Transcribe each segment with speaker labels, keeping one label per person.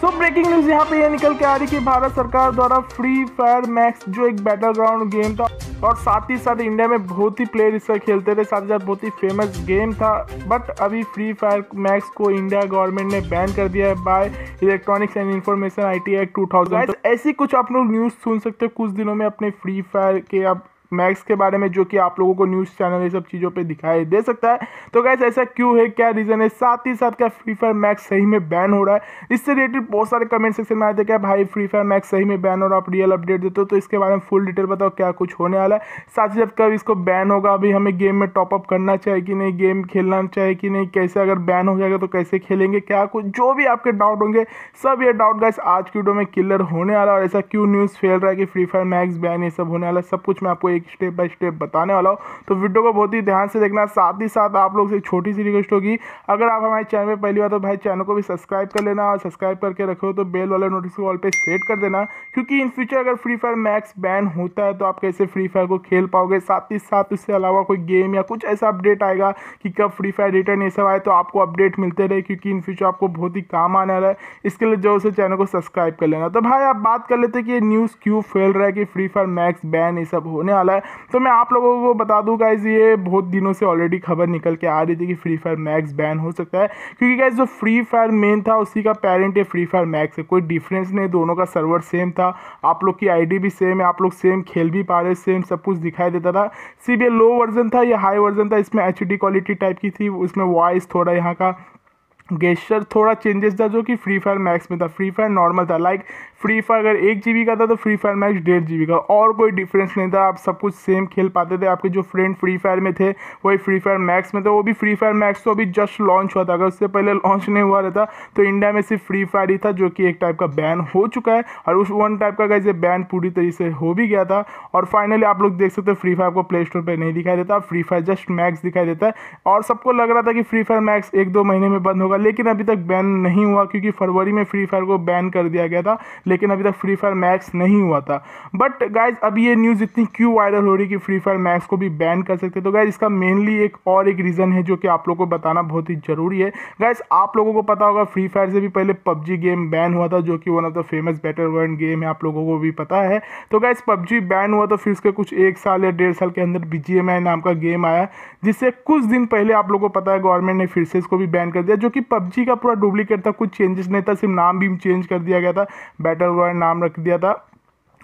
Speaker 1: सो breaking news यहाँ पे ये निकल के आ रही कि भारत सरकार द्वारा फ्री फायर मैक्स जो एक बैटल ग्राउंड गेम था और साथ ही साथ इंडिया में बहुत ही प्लेयर इसका खेलते थे साथ ही साथ बहुत ही फेमस गेम था बट अभी फ्री फायर मैक्स को इंडिया गवर्नमेंट ने बैन कर दिया है by electronics and information I T act two thousand ऐसी कुछ आप लोग न्यूज़ सुन सकते हो कुछ दिनों में अपने फ्री फायर के आप मैक्स के बारे में जो कि आप लोगों को न्यूज़ चैनल ये सब चीज़ों पे दिखाई दे सकता है तो गैस ऐसा क्यों है क्या रीज़न है साथ ही साथ क्या फ्री फायर मैक्स सही में बैन हो रहा है इससे रिलेटेड बहुत सारे कमेंट सेक्शन में आए थे क्या भाई फ्री फायर मैक्स सही में बैन हो रहा आप रियल अपडेट देते हो तो इसके बारे में फुल डिटेल बताओ क्या कुछ होने वाला है साथ ही साथ कब इसको बैन होगा अभी हमें गेम में टॉपअप करना चाहिए कि नहीं गेम खेलना चाहिए कि नहीं कैसे अगर बैन हो जाएगा तो कैसे खेलेंगे क्या कुछ जो भी आपके डाउट होंगे सब ये डाउट गैस आज की वीडियो में क्लियर होने वाला और ऐसा क्यों न्यूज़ फैल रहा है कि फ्री फायर मैक्स बैन ये सब होने वाला सब कुछ मैं आपको एक स्टेप बाय स्टेप बताने वाला हूँ तो वीडियो को बहुत ही ध्यान से देखना साथ ही साथ आप लोग से एक छोटी सी रिक्वेस्ट होगी अगर आप हमारे चैनल पर पहली बार तो भाई चैनल को भी सब्सक्राइब कर लेना और सब्सक्राइब करके रखो तो बेल वाले नोटिस कॉल पर सेट कर देना क्योंकि इन फ्यूचर अगर फ्री फायर मैक्स बैन होता है तो आप कैसे फ्री फायर को खेल पाओगे साथ ही साथ इसके अलावा कोई गेम या कुछ ऐसा अपडेट आएगा कि कब फ्री फायर रिटर्न ये सब आए तो आपको अपडेट मिलते रहे क्योंकि इन फ्यूचर आपको बहुत ही काम आने वाला है इसके लिए जो से चैनल को सब्सक्राइब कर लेना तो भाई आप बात कर लेते कि ये न्यूज़ क्यों फैल रहा है कि फ्री फायर मैक्स बैन ये सब होने वाला वाला है तो मैं आप लोगों को बता दूँ गाइज ये बहुत दिनों से ऑलरेडी खबर निकल के आ रही थी कि फ्री फायर मैक्स बैन हो सकता है क्योंकि गाइज जो फ्री फायर मेन था उसी का पेरेंट है फ्री फायर मैक्स है कोई डिफरेंस नहीं दोनों का सर्वर सेम था आप लोग की आई भी सेम है आप लोग सेम खेल भी पा रहे सेम सब कुछ दिखाई देता था सिर्फ ये लो वर्जन था या हाई वर्जन था इसमें एच क्वालिटी टाइप की थी उसमें वॉइस थोड़ा यहाँ का गेस्चर थोड़ा चेंजेस था जो कि फ्री फायर मैक्स में था फ्री फायर नॉर्मल था लाइक फ्री फायर अगर एक जी का था तो फ्री फायर मैक्स डेढ़ जी का और कोई डिफरेंस नहीं था आप सब कुछ सेम खेल पाते थे आपके जो फ्रेंड फ्री फायर में थे वही फ्री फायर मैक्स में थे वो भी फ्री फायर मैक्स तो अभी जस्ट लॉन्च हुआ था अगर उससे पहले लॉन्च नहीं हुआ रहता तो इंडिया में सिर्फ फ्री फायर ही था जो कि एक टाइप का बैन हो चुका है और उस वन टाइप का कैसे बैन पूरी तरीके से हो भी गया था और फाइनली आप लोग देख सकते हो फ्री फायर को प्ले स्टोर पर नहीं दिखाई देता फ्री फायर जस्ट मैक्स दिखाई देता है और सबको लग रहा था कि फ्री फायर मैक्स एक दो महीने में बंद होगा लेकिन अभी तक बैन नहीं हुआ क्योंकि फरवरी में फ्री फायर को बैन कर दिया गया था लेकिन अभी तक फ्री फायर मैक्स नहीं हुआ था बट गाइज अब ये न्यूज़ इतनी क्यों वायरल हो रही कि फ्री फायर मैक्स को भी बैन कर सकते तो गाइज इसका मेनली एक और एक रीज़न है जो कि आप लोग को बताना बहुत ही ज़रूरी है गाइज आप लोगों को पता होगा फ्री फायर से भी पहले पबजी गेम बैन हुआ था जो कि one of the famous battle world game है आप लोगों को भी पता है तो गाइज पबजी बैन हुआ तो फिर उसके कुछ एक साल या डेढ़ साल के अंदर बी नाम का गेम आया जिससे कुछ दिन पहले आप लोगों को पता है गवर्नमेंट ने फिर से इसको भी बैन कर दिया जो कि पबजी का पूरा डुप्लीकेट था कुछ चेंजेस नहीं था सिर्फ नाम भी चेंज कर दिया गया था बैटल ग्राउंड नाम रख दिया था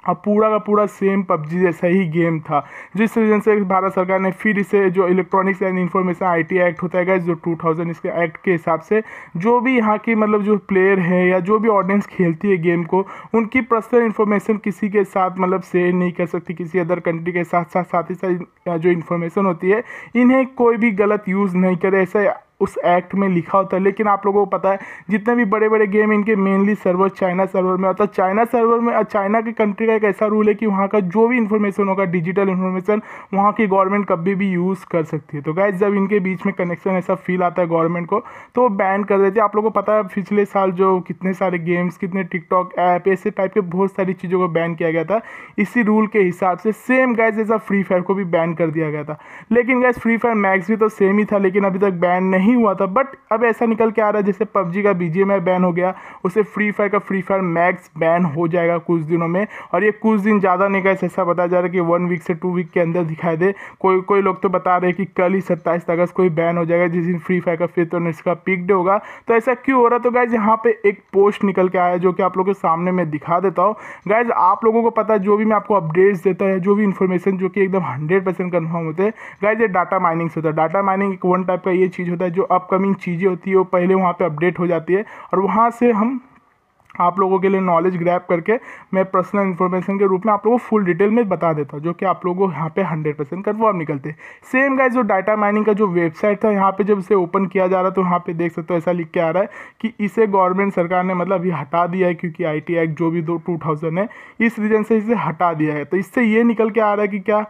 Speaker 1: और पूरा का पूरा सेम पबजी जैसा ही गेम था जिस रीजन से भारत सरकार ने फिर इसे जो electronics and information IT act होता है जो 2000 इसके एक्ट के हिसाब से जो भी यहाँ के मतलब जो प्लेयर हैं या जो भी ऑडियंस खेलती है गेम को उनकी पर्सनल इन्फॉर्मेशन किसी के साथ मतलब शेयर नहीं कर सकती किसी अदर कंट्री के साथ साथ साथ ही साथ जो इन्फॉर्मेशन होती है इन्हें कोई भी गलत यूज़ नहीं करे ऐसा उस एक्ट में लिखा होता है लेकिन आप लोगों को पता है जितने भी बड़े बड़े गेम इनके मेनली सर्वर चाइना सर्वर में होता है चाइना सर्वर में चाइना के कंट्री का एक ऐसा रूल है कि वहाँ का जो भी इन्फॉर्मेशन होगा डिजिटल इन्फॉर्मेशन वहाँ की गवर्नमेंट कभी भी यूज़ कर सकती है तो गैस जब इनके बीच में कनेक्शन ऐसा फील आता है गवर्नमेंट को तो वो बैन कर देते हैं आप लोगों को पता है पिछले साल जो कितने सारे गेम्स कितने टिकटॉक ऐप ऐसे टाइप के बहुत सारी चीज़ों को बैन किया गया था इसी रूल के हिसाब से सेम गाइज ऐसा फ्री फायर को भी बैन कर दिया गया था लेकिन गैस फ्री फायर मैक्स भी तो सेम ही था लेकिन अभी तक बैन नहीं नहीं हुआ था बट अब ऐसा निकल के आ रहा है जैसे पबजी का बी बैन हो गया उसे फ्री फायर का फ्री फायर मैक्स बैन हो जाएगा कुछ दिनों में और ये कुछ दिन ज़्यादा नहीं गए ऐसा बताया जा रहा है कि वन वीक से टू वीक के अंदर दिखाई दे कोई कोई लोग तो बता रहे हैं कि कल ही सत्ताईस अगस्त को ही बैन हो जाएगा जिस दिन फ्री फायर का फिर तो इसका पिक डे होगा तो ऐसा क्यों हो रहा तो गाइज यहाँ पर एक पोस्ट निकल के आया जो कि आप लोग के सामने मैं दिखा देता हूँ गाइज आप लोगों को पता है जो भी मैं आपको अपडेट्स देता है जो भी इन्फॉर्मेशन जो कि एकदम हंड्रेड परसेंट कन्फर्म होते हैं गाइज ये डाटा माइनिंग से होता है डाटा माइनिंग एक वन टाइप का ये चीज़ होता है जो अपकमिंग चीज़ें होती है वो पहले वहाँ पर अपडेट हो जाती है और वहाँ से हम आप लोगों के लिए नॉलेज ग्रैप करके मैं पर्सनल इन्फॉर्मेशन के रूप में आप लोगों को फुल डिटेल में बता देता जो कि आप लोगों को यहाँ पे हंड्रेड परसेंट कन्फर्म निकलते सेम गाइस जो डाटा माइनिंग का जो वेबसाइट था यहाँ पे जब इसे ओपन किया जा रहा तो यहाँ पे देख सकते हो ऐसा लिख के आ रहा है कि इसे गवर्नमेंट सरकार ने मतलब अभी हटा दिया है क्योंकि आई एक्ट जो भी दो टू है इस रीजन से इसे हटा दिया है तो इससे ये निकल के आ रहा है कि क्या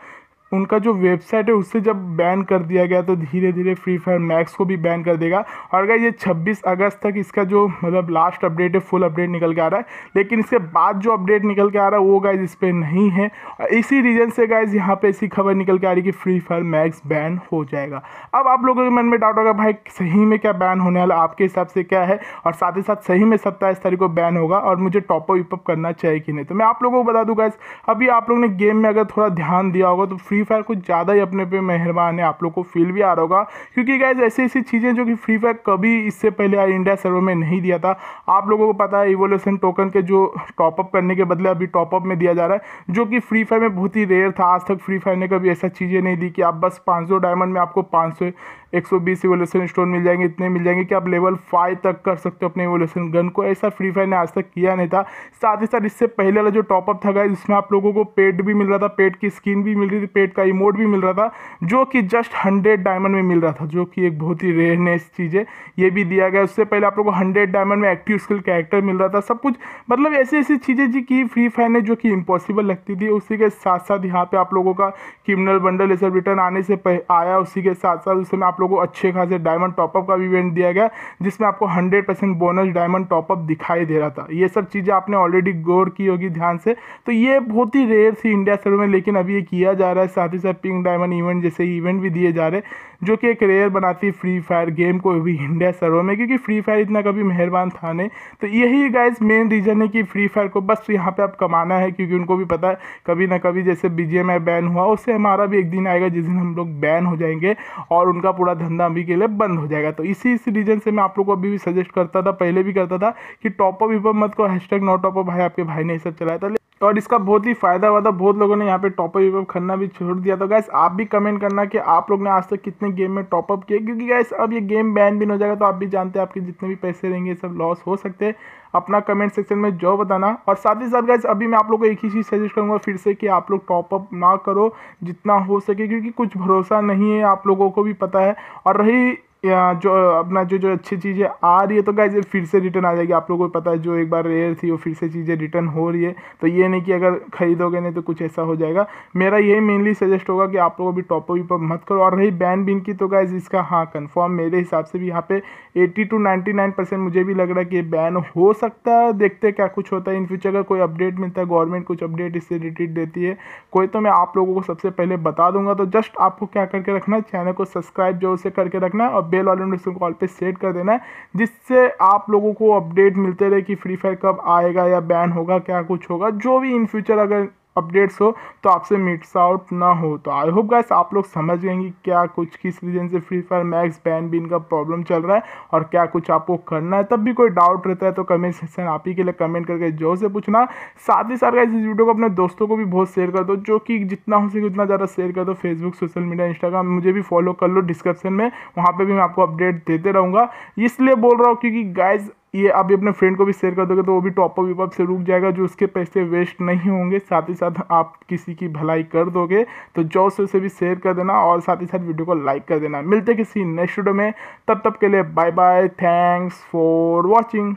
Speaker 1: उनका जो वेबसाइट है उससे जब बैन कर दिया गया तो धीरे धीरे फ्री फायर मैक्स को भी बैन कर देगा और अगर ये 26 अगस्त तक इसका जो मतलब लास्ट अपडेट है फुल अपडेट निकल के आ रहा है लेकिन इसके बाद जो अपडेट निकल के आ रहा है वो गाइज इस पर नहीं है और इसी रीज़न से गाइज यहाँ पे ऐसी खबर निकल के आ रही कि फ्री फायर मैक्स बैन हो जाएगा अब आप लोगों के मन में डाउट होगा भाई सही में क्या बैन होने वाला आपके हिसाब से क्या है और साथ ही साथ सही में सत्ताईस तारीख को बैन होगा और मुझे टॉपअप विपअप करना चाहिए कि नहीं तो मैं आप लोगों को बता दूँ गाइज अभी आप लोगों ने गेम में अगर थोड़ा ध्यान दिया होगा तो फ्री फ्री फायर कुछ ज़्यादा ही अपने पे मेहरबान है आप लोग को फील भी आ रहा होगा क्योंकि गैस ऐसी ऐसी चीज़ें जो कि फ्री फायर कभी इससे पहले इंडिया सर्वर में नहीं दिया था आप लोगों को पता है इवोल्यूशन टोकन के जो टॉपअप करने के बदले अभी टॉपअप में दिया जा रहा है जो कि फ्री फायर में बहुत ही रेयर था आज तक फ्री फायर ने कभी ऐसा चीज़ें नहीं दी कि आप बस पाँच डायमंड में आपको पाँच सौ एक सौ बीस इवोल्यूशन स्टोन मिल जाएंगे इतने मिल जाएंगे कि आप लेवल फाइव तक कर सकते हो अपने इवोल्यूशन गन को ऐसा फ्री फायर ने आज तक किया नहीं था साथ ही साथ इससे पहले वाला जो टॉपअप था गाइज इसमें आप लोगों को पेड भी मिल रहा था पेड की स्किन भी मिल रही थी पेड हंड्रेड का इमोट भी मिल रहा था जो कि जस्ट हंड्रेड डायमंड में मिल रहा था जो कि एक बहुत ही रेयरनेस चीज़ है ये भी दिया गया उससे पहले आप लोग को हंड्रेड डायमंड में एक्टिव स्किल कैरेक्टर मिल रहा था सब कुछ मतलब ऐसी ऐसी चीज़ें जी की फ्री फायर ने जो कि इम्पॉसिबल लगती थी उसी के साथ साथ यहाँ पे आप लोगों का क्रिमिनल बंडल ये सब रिटर्न आने से आया उसी के साथ साथ उसमें आप लोगों को अच्छे खासे डायमंड टॉपअप का भी इवेंट दिया गया जिसमें आपको hundred percent bonus diamond top up दिखाई दे रहा था ये सब चीज़ें आपने ऑलरेडी गौर की होगी ध्यान से तो ये बहुत ही रेयर थी इंडिया सर्वे में लेकिन अभी ये किया जा रहा है साथ ही साथ पिंक डायमंड इवेंट जैसे इवेंट भी दिए जा रहे हैं जो कि एक रेयर बनाती है फ्री फायर गेम को भी इंडिया सर्वर में क्योंकि फ्री फायर इतना कभी मेहरबान था नहीं तो यही गाइज मेन रीज़न है कि फ्री फायर को बस यहाँ पर आप कमाना है क्योंकि उनको भी पता है कभी ना कभी जैसे बी जी बैन हुआ उससे हमारा भी एक दिन आएगा जिस दिन हम लोग बैन हो जाएंगे और उनका पूरा धंधा अभी के लिए बंद हो जाएगा तो इसी इसी रीज़न से मैं आप लोग को अभी भी सजेस्ट करता था पहले भी करता था कि टॉपअप मत को हैश टैग नॉट टॉपअप भाई आपके भाई ने ये सब चलाया था और इसका बहुत ही फ़ायदा हुआ था बहुत लोगों ने यहाँ पे टॉपअप वीपअप करना भी छोड़ दिया था गैस आप भी कमेंट करना कि आप लोग ने आज तक कितने गेम में टॉपअप किए क्योंकि गैस अब ये गेम बैन भी हो जाएगा तो आप भी जानते हैं आपके जितने भी पैसे रहेंगे सब लॉस हो सकते हैं अपना कमेंट सेक्शन में जो बताना और साथ ही साथ गैस अभी मैं आप लोग को एक ही चीज़ सजेस्ट करूँगा फिर से कि आप लोग टॉपअप ना करो जितना हो सके क्योंकि कुछ भरोसा नहीं है आप लोगों को भी पता है और रही या जो अपना जो जो अच्छी चीज़ें आ रही है तो गाइज फिर से रिटर्न आ जाएगी आप लोगों को पता है जो एक बार रेयर थी वो फिर से चीज़ें रिटर्न हो रही है तो ये नहीं कि अगर खरीदोगे नहीं तो कुछ ऐसा हो जाएगा मेरा यही मेनली सजेस्ट होगा कि आप लोग अभी टॉप अप मत करो और रही बैन बिन की तो गाइज इसका हाँ कन्फर्म मेरे हिसाब से भी यहाँ पे एट्टी टू नाइन्टी परसेंट मुझे भी लग रहा है कि बैन हो सकता है देखते क्या कुछ होता है इन फ्यूचर अगर कोई अपडेट मिलता है गवर्नमेंट कुछ अपडेट इससे रिलेटेड देती है कोई तो मैं आप लोगों को सबसे पहले बता दूंगा तो जस्ट आपको क्या करके रखना है चैनल को सब्सक्राइब जो उसे करके रखना और बेल वाले नोटिफिकेशन कॉल पे सेट कर देना है जिससे आप लोगों को अपडेट मिलते रहे कि फ्री फायर कब आएगा या बैन होगा क्या कुछ होगा जो भी इन फ्यूचर अगर अपडेट्स हो तो आपसे मिट्स आउट ना हो तो आई होप गाइस आप लोग समझ गए कि क्या कुछ किस रीजन से फ्री फायर मैक्स बैन भी इनका प्रॉब्लम चल रहा है और क्या कुछ आपको करना है तब भी कोई डाउट रहता है तो कमेंट सेक्शन आप ही के लिए कमेंट करके जोर से पूछना साथ ही साथ इस वीडियो को अपने दोस्तों को भी बहुत शेयर कर दो जो कि जितना हो सके उतना ज़्यादा शेयर कर दो फेसबुक सोशल मीडिया इंस्टाग्राम मुझे भी फॉलो कर लो डिस्क्रिप्शन में वहाँ पर भी मैं आपको अपडेट देते रहूँगा इसलिए बोल रहा हूँ क्योंकि गाइज ये आप अपने फ्रेंड को भी शेयर कर दोगे तो वो भी टॉपअप विपअप से रुक जाएगा जो उसके पैसे वेस्ट नहीं होंगे साथ ही साथ आप किसी की भलाई कर दोगे तो जोर से उसे भी शेयर कर देना और साथ ही साथ वीडियो को लाइक कर देना मिलते किसी नेक्स्ट वीडियो में तब तक के लिए bye bye thanks for watching